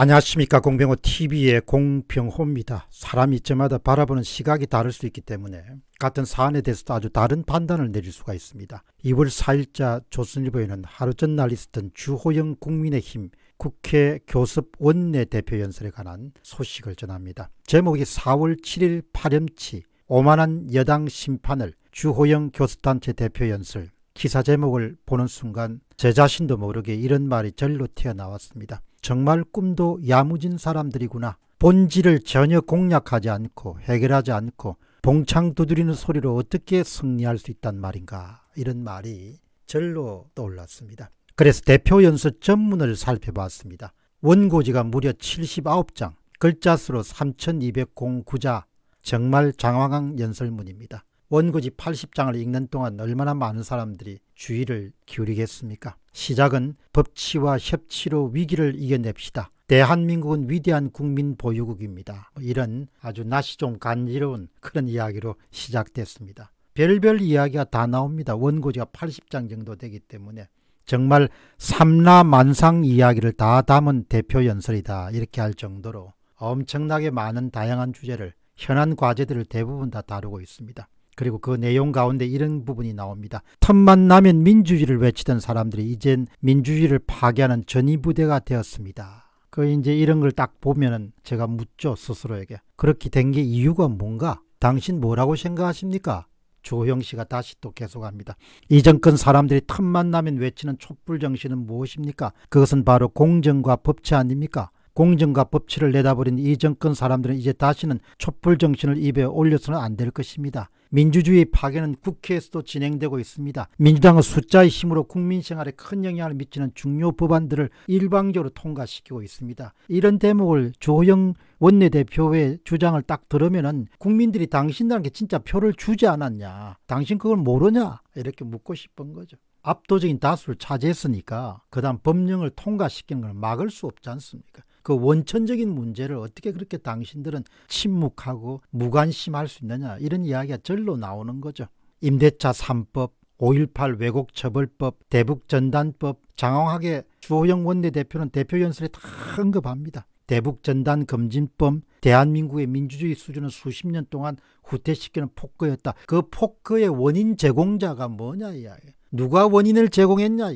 안녕하십니까 공병호 TV의 공병호입니다. 사람이 저마다 바라보는 시각이 다를 수 있기 때문에 같은 사안에 대해서도 아주 다른 판단을 내릴 수가 있습니다. 2월 4일자 조선일보에는 하루 전날 있었던 주호영 국민의힘 국회 교섭 원내대표 연설에 관한 소식을 전합니다. 제목이 4월 7일 파렴치 오만한 여당 심판을 주호영 교섭단체 대표 연설 기사 제목을 보는 순간 제 자신도 모르게 이런 말이 절로 튀어나왔습니다. 정말 꿈도 야무진 사람들이구나. 본질을 전혀 공략하지 않고 해결하지 않고 봉창 두드리는 소리로 어떻게 승리할 수 있단 말인가 이런 말이 절로 떠올랐습니다. 그래서 대표 연습 전문을 살펴봤습니다. 원고지가 무려 79장, 글자 수로 3209자, 정말 장황한 연설문입니다. 원고지 80장을 읽는 동안 얼마나 많은 사람들이 주의를 기울이겠습니까? 시작은 법치와 협치로 위기를 이겨냅시다. 대한민국은 위대한 국민 보유국입니다. 뭐 이런 아주 낯이 좀 간지러운 그런 이야기로 시작됐습니다. 별별 이야기가 다 나옵니다. 원고지가 80장 정도 되기 때문에 정말 삼라만상 이야기를 다 담은 대표 연설이다 이렇게 할 정도로 엄청나게 많은 다양한 주제를 현안 과제들을 대부분 다 다루고 있습니다. 그리고 그 내용 가운데 이런 부분이 나옵니다. 틈만 나면 민주주의를 외치던 사람들이 이젠 민주주의를 파괴하는 전위부대가 되었습니다. 그 이제 이런 걸 딱 보면은 제가 묻죠 스스로에게 그렇게 된 게 이유가 뭔가? 당신 뭐라고 생각하십니까? 조형 씨가 다시 또 계속합니다. 이전권 사람들이 틈만 나면 외치는 촛불 정신은 무엇입니까? 그것은 바로 공정과 법치 아닙니까? 공정과 법치를 내다버린 이 정권 사람들은 이제 다시는 촛불 정신을 입에 올려서는 안 될 것입니다. 민주주의 파괴는 국회에서도 진행되고 있습니다. 민주당은 숫자의 힘으로 국민 생활에 큰 영향을 미치는 중요 법안들을 일방적으로 통과시키고 있습니다. 이런 대목을 조영 원내대표의 주장을 딱 들으면은 국민들이 당신들한테 진짜 표를 주지 않았냐, 당신 그걸 모르냐 이렇게 묻고 싶은 거죠. 압도적인 다수를 차지했으니까 그다음 법령을 통과시키는 걸 막을 수 없지 않습니까? 그 원천적인 문제를 어떻게 그렇게 당신들은 침묵하고 무관심할 수 있느냐 이런 이야기가 절로 나오는 거죠. 임대차 3법, 5.18 왜곡처벌법, 대북전단법, 장황하게 주호영 원내대표는 대표연설에 다 언급합니다. 대북전단 금진법, 대한민국의 민주주의 수준은 수십 년 동안 후퇴시키는 포거였다그포거의 원인 제공자가 뭐냐 이야기. 누가 원인을 제공했냐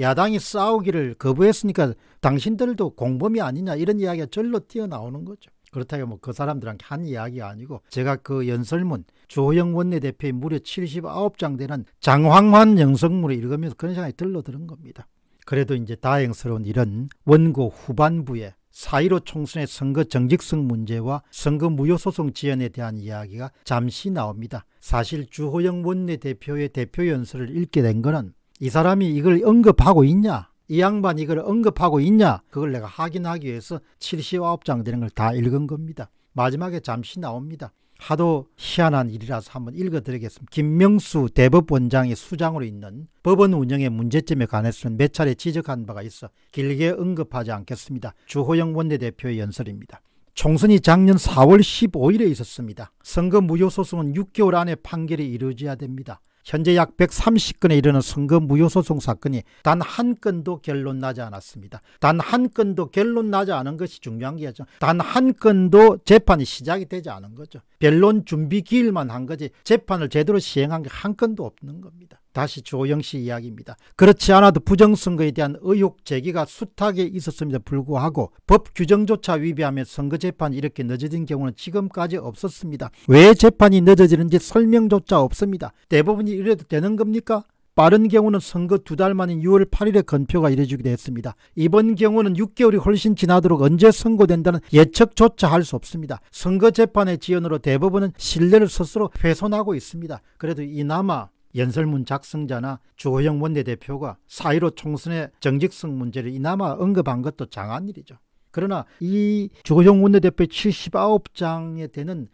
야당이 싸우기를 거부했으니까 당신들도 공범이 아니냐 이런 이야기가 절로 튀어나오는 거죠. 그렇다고 뭐그 사람들한테 한 이야기가 아니고 제가 그 연설문 조영 원내대표의 무려 79장 되는 장황환 영성문을 읽으면서 그런 생각이 들러 들은 겁니다. 그래도 이제 다행스러운 일은 원고 후반부에 4.15 총선의 선거 정직성 문제와 선거 무효소송 지연에 대한 이야기가 잠시 나옵니다. 사실 주호영 원내대표의 대표연설을 읽게 된 것은 이 사람이 이걸 언급하고 있냐 이 양반 이걸 언급하고 있냐 그걸 내가 확인하기 위해서 79장 되는 걸 다 읽은 겁니다. 마지막에 잠시 나옵니다. 하도 희한한 일이라서 한번 읽어드리겠습니다. 김명수 대법원장이 수장으로 있는 법원 운영의 문제점에 관해서는 몇 차례 지적한 바가 있어 길게 언급하지 않겠습니다. 주호영 원내대표의 연설입니다. 총선이 작년 4월 15일에 있었습니다. 선거 무효소송은 6개월 안에 판결이 이루어져야 됩니다. 현재 약 130건에 이르는 선거 무효소송 사건이 단 한 건도 결론 나지 않았습니다. 단 한 건도 결론 나지 않은 것이 중요한 게죠단 한 건도 재판이 시작이 되지 않은 거죠. 변론 준비 기일만 한 거지 재판을 제대로 시행한 게 한 건도 없는 겁니다. 다시 조영 씨 이야기입니다. 그렇지 않아도 부정선거에 대한 의혹 제기가 숱하게 있었음에도 불구하고 법 규정조차 위배하며 선거재판이 이렇게 늦어진 경우는 지금까지 없었습니다. 왜 재판이 늦어지는지 설명조차 없습니다. 대부분이 이래도 되는 겁니까? 빠른 경우는 선거 두 달 만인 6월 8일에 건표가 이뤄지기도 했습니다. 이번 경우는 6개월이 훨씬 지나도록 언제 선고된다는 예측조차 할 수 없습니다. 선거 재판의 지연으로 대부분은 신뢰를 스스로 훼손하고 있습니다. 그래도 이나마 연설문 작성자나 주호영 원내대표가 사1로 총선의 정직성 문제를 이나마 언급한 것도 장한 일이죠. 그러나 이 주호영 원내대표의 79장에 되는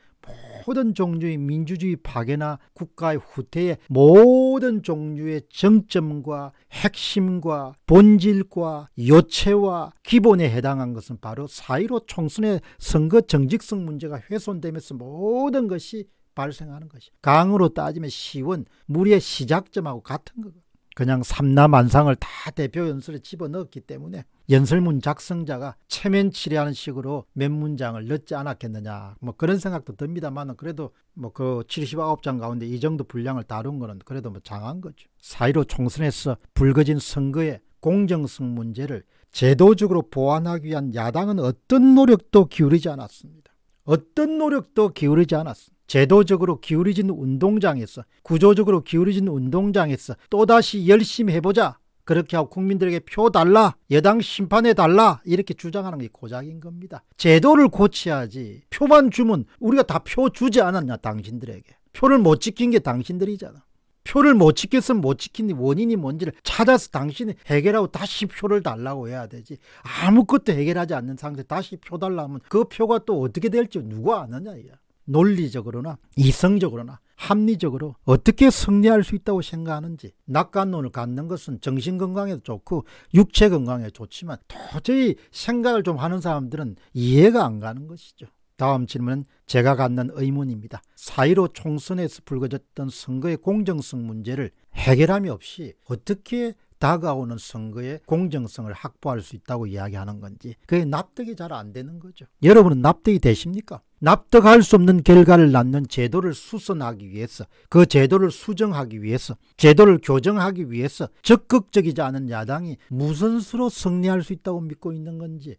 모든 종류의 민주주의 파괴나 국가의 후퇴의 모든 종류의 정점과 핵심과 본질과 요체와 기본에 해당한 것은 바로 사1로 총선의 선거 정직성 문제가 훼손되면서 모든 것이 발생하는 것이 강으로 따지면 시원 무리의 시작점하고 같은 거고 그냥 삼라만상을다 대표 연설에 집어넣었기 때문에 연설문 작성자가 체면 치료하는 식으로 몇 문장을 넣지 않았겠느냐 뭐 그런 생각도 듭니다만 그래도 뭐 그 79장 가운데 이 정도 분량을 다룬 거는 그래도 뭐 장한 거죠. 사이로 총선에서 불거진 선거의 공정성 문제를 제도적으로 보완하기 위한 야당은 어떤 노력도 기울이지 않았습니다. 어떤 노력도 기울이지 않았습니다. 제도적으로 기울어진 운동장에서 구조적으로 기울어진 운동장에서 또다시 열심히 해보자 그렇게 하고 국민들에게 표 달라 여당 심판해 달라 이렇게 주장하는 게 고작인 겁니다. 제도를 고쳐야지 표만 주면 우리가 다 표 주지 않았냐 당신들에게 표를 못 지킨 게 당신들이잖아. 표를 못 지켰으면 못 지킨 원인이 뭔지를 찾아서 당신이 해결하고 다시 표를 달라고 해야 되지 아무것도 해결하지 않는 상태 다시 표 달라면 그 표가 또 어떻게 될지 누가 아느냐 이야. 논리적으로나 이성적으로나 합리적으로 어떻게 승리할 수 있다고 생각하는지 낙관론을 갖는 것은 정신건강에도 좋고 육체건강에 좋지만 도저히 생각을 좀 하는 사람들은 이해가 안 가는 것이죠. 다음 질문은 제가 갖는 의문입니다. 사이로 총선에서 불거졌던 선거의 공정성 문제를 해결함이 없이 어떻게 다가오는 선거의 공정성을 확보할 수 있다고 이야기하는 건지 그게 납득이 잘 안 되는 거죠. 여러분은 납득이 되십니까? 납득할 수 없는 결과를 낳는 제도를 수선하기 위해서 그 제도를 수정하기 위해서 제도를 교정하기 위해서 적극적이지 않은 야당이 무슨 수로 승리할 수 있다고 믿고 있는 건지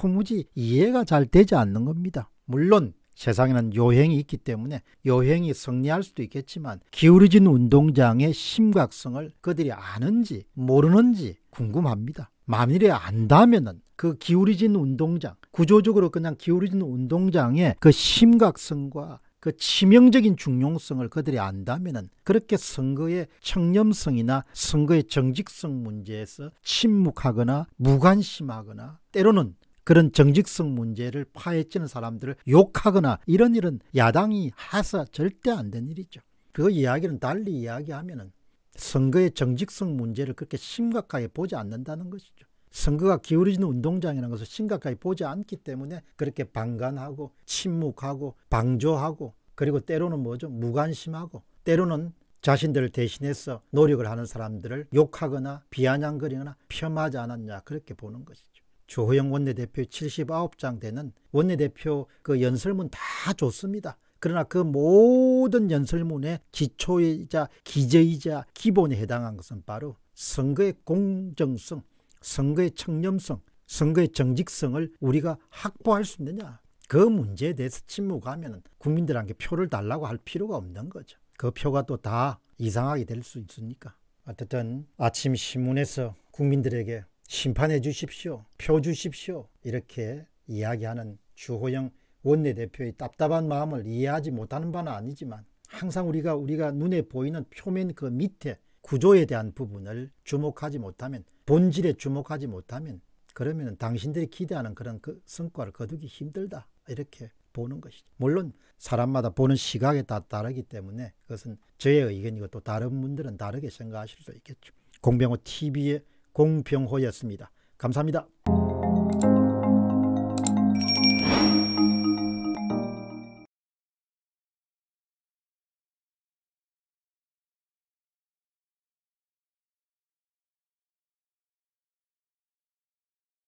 도무지 이해가 잘 되지 않는 겁니다. 물론 세상에는 요행이 있기 때문에 요행이 승리할 수도 있겠지만 기울어진 운동장의 심각성을 그들이 아는지 모르는지 궁금합니다. 만일에 안다면은 그 기울어진 운동장, 구조적으로 그냥 기울어진 운동장의 그 심각성과 그 치명적인 중용성을 그들이 안다면은 그렇게 선거의 청렴성이나 선거의 정직성 문제에서 침묵하거나 무관심하거나 때로는 그런 정직성 문제를 파헤치는 사람들을 욕하거나 이런 일은 야당이 해서 절대 안 된 일이죠. 그 이야기는 달리 이야기하면 선거의 정직성 문제를 그렇게 심각하게 보지 않는다는 것이죠. 선거가 기울어지는 운동장이라는 것을 심각하게 보지 않기 때문에 그렇게 방관하고 침묵하고 방조하고 그리고 때로는 뭐죠? 무관심하고 때로는 자신들을 대신해서 노력을 하는 사람들을 욕하거나 비아냥거리거나 폄하지 않았냐 그렇게 보는 것이죠. 조호영 원내대표 79장 되는 원내대표 그 연설문 다 좋습니다. 그러나 그 모든 연설문의 기초이자 기저이자 기본에 해당한 것은 바로 선거의 공정성, 선거의 청렴성, 선거의 정직성을 우리가 확보할 수 있느냐. 그 문제에 대해서 침묵하면 국민들한테 표를 달라고 할 필요가 없는 거죠. 그 표가 또 다 이상하게 될 수있습니까 어쨌든 아침 신문에서 국민들에게 심판해 주십시오. 표 주십시오. 이렇게 이야기하는 주호영 원내대표의 답답한 마음을 이해하지 못하는 바는 아니지만 항상 우리가 우리가 눈에 보이는 표면 그 밑에 구조에 대한 부분을 주목하지 못하면 본질에 주목하지 못하면 그러면 당신들이 기대하는 그런 그 성과를 거두기 힘들다 이렇게 보는 것이죠. 물론 사람마다 보는 시각에 다 다르기 때문에 그것은 저의 의견이고 또 다른 분들은 다르게 생각하실 수 있겠죠. 공병호 TV의 공병호였습니다. 감사합니다.